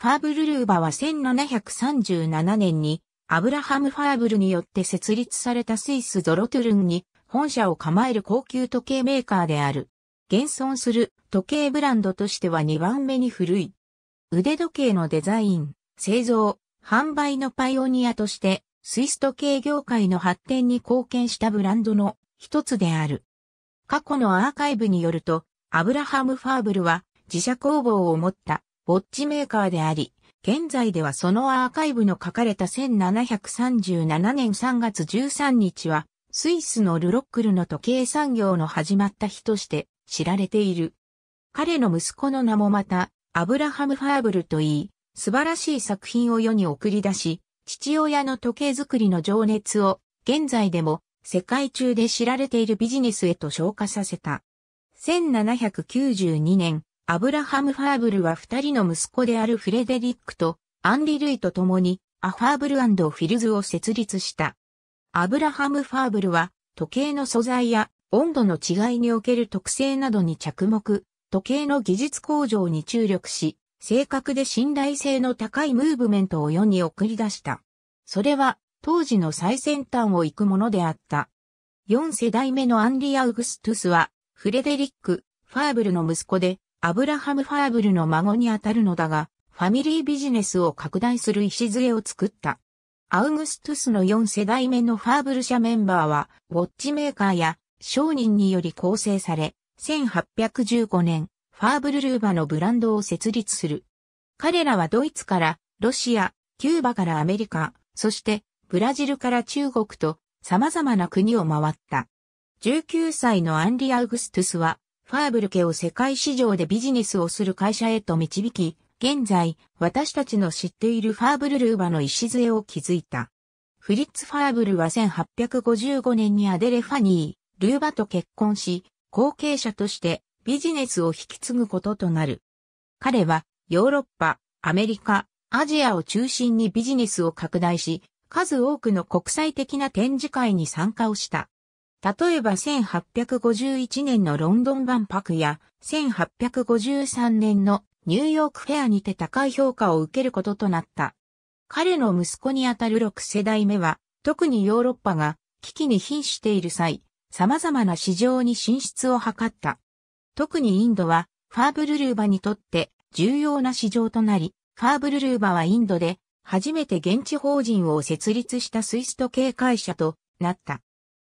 ファーブルルーバは1737年にアブラハム・ファーブルによって設立されたスイス・ドロトゥルンに本社を構える高級時計メーカーである。現存する時計ブランドとしては2番目に古い。腕時計のデザイン、製造、販売のパイオニアとしてスイス時計業界の発展に貢献したブランドの一つである。過去のアーカイブによると、アブラハム・ファーブルは自社工房を持ったウォッチメーカーであり、現在ではそのアーカイブの書かれた1737年3月13日は、スイスのルロックルの時計産業の始まった日として知られている。彼の息子の名もまた、アブラハム・ファーブルといい、素晴らしい作品を世に送り出し、父親の時計作りの情熱を、現在でも世界中で知られているビジネスへと昇華させた。1792年、アブラハム・ファーブルは二人の息子であるフレデリックとアンリ・ルイと共にアファーブルフィルズを設立した。アブラハム・ファーブルは時計の素材や温度の違いにおける特性などに着目、時計の技術向上に注力し、正確で信頼性の高いムーブメントを世に送り出した。それは当時の最先端を行くものであった。四世代目のアンリ・アウグストゥスはフレデリック・ファーブルの息子でアブラハム・ファーブルの孫にあたるのだが、ファミリービジネスを拡大する礎を作った。アウグストゥスの4世代目のファーブル社メンバーは、ウォッチメーカーや商人により構成され、1815年、ファーブルルーバのブランドを設立する。彼らはドイツから、ロシア、キューバからアメリカ、そしてブラジルから中国と様々な国を回った。19歳のアンリ・アウグストゥスはファーブル家を世界市場でビジネスをする会社へと導き、現在、私たちの知っているファーブルルーバの礎を築いた。フリッツ・ファーブルは1855年にアデレ・ファニー、ルーバと結婚し、後継者としてビジネスを引き継ぐこととなる。彼はヨーロッパ、アメリカ、アジアを中心にビジネスを拡大し、数多くの国際的な展示会に参加をした。例えば1851年のロンドン万博や1853年のニューヨークフェアにて高い評価を受けることとなった。彼の息子にあたる6世代目は、特にヨーロッパが危機に瀕している際、様々な市場に進出を図った。特にインドは、ファーブルルーバにとって重要な市場となり、ファーブルルーバはインドで初めて現地法人を設立したスイスト系会社となった。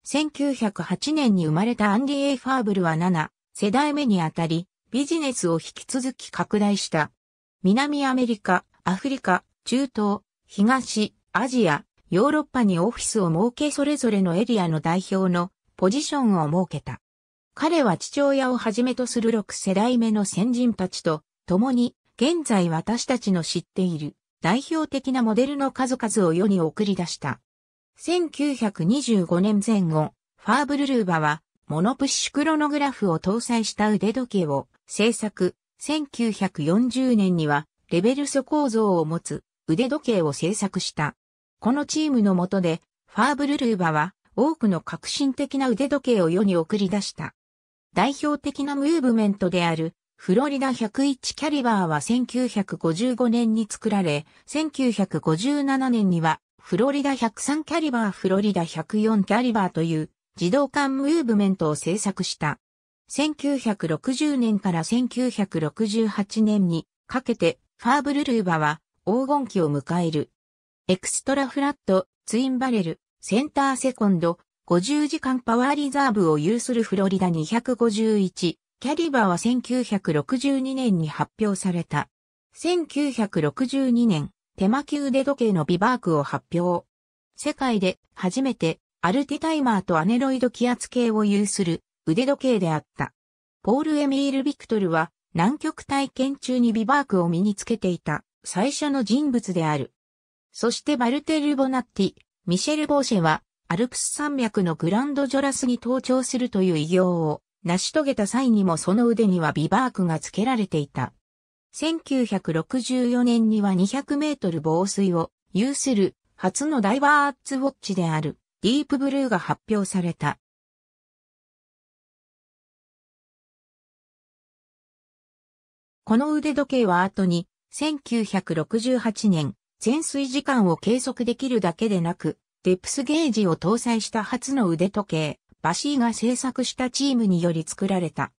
1908年に生まれたアンディ・エイ・ファーブルは7世代目にあたり、ビジネスを引き続き拡大した。南アメリカ、アフリカ、中東、東、アジア、ヨーロッパにオフィスを設けそれぞれのエリアの代表のポジションを設けた。彼は父親をはじめとする6世代目の先人たちと共に現在私たちの知っている代表的なモデルの数々を世に送り出した。1925年前後、ファーブルルーバは、モノプッシュクロノグラフを搭載した腕時計を製作。1940年には、レベル素構造を持つ腕時計を製作した。このチームの下で、ファーブルルーバは、多くの革新的な腕時計を世に送り出した。代表的なムーブメントである、フロリダ101キャリバーは1955年に作られ、1957年にはフロリダ103キャリバーフロリダ104キャリバーという自動艦ムーブメントを制作した。1960年から1968年にかけてファーブルルーバは黄金期を迎える。エクストラフラット、ツインバレル、センターセコンド、50時間パワーリザーブを有するフロリダ251、キャリバーは1962年に発表された。1962年、手巻き腕時計のビバークを発表。世界で初めてアルティタイマーとアネロイド気圧計を有する腕時計であった。ポール・エミール・ビクトルは南極体験中にビバークを身につけていた最初の人物である。そしてバルテル・ボナッティ、ミシェル・ボーシェはアルプス山脈のグランドジョラスに登頂するという偉業を成し遂げた際にもその腕にはビバークがつけられていた。1964年には200メートル防水を有する初のダイバーツウォッチであるディープブルーが発表された。この腕時計は後に1968年潜水時間を計測できるだけでなくデプスゲージを搭載した初の腕時計バシーが制作したチームにより作られた。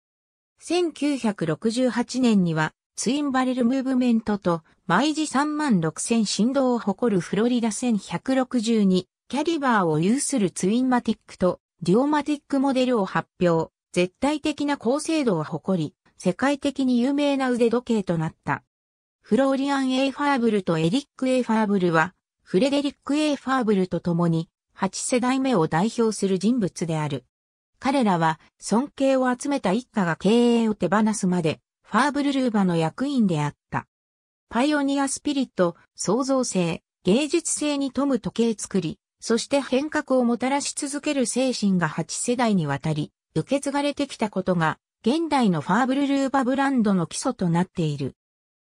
1968年にはツインバレルムーブメントと毎時3万6000振動を誇るフロリダ1162キャリバーを有するツインマティックとデュオマティックモデルを発表、絶対的な高精度を誇り、世界的に有名な腕時計となった。フローリアン・エイファーブルとエリック・エイファーブルは、フレデリック・エイファーブルと共に、8世代目を代表する人物である。彼らは、尊敬を集めた一家が経営を手放すまで、ファーブルルーバの役員であった。パイオニアスピリット、創造性、芸術性に富む時計作り、そして変革をもたらし続ける精神が8世代にわたり、受け継がれてきたことが、現代のファーブルルーバブランドの基礎となっている。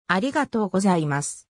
ありがとうございます。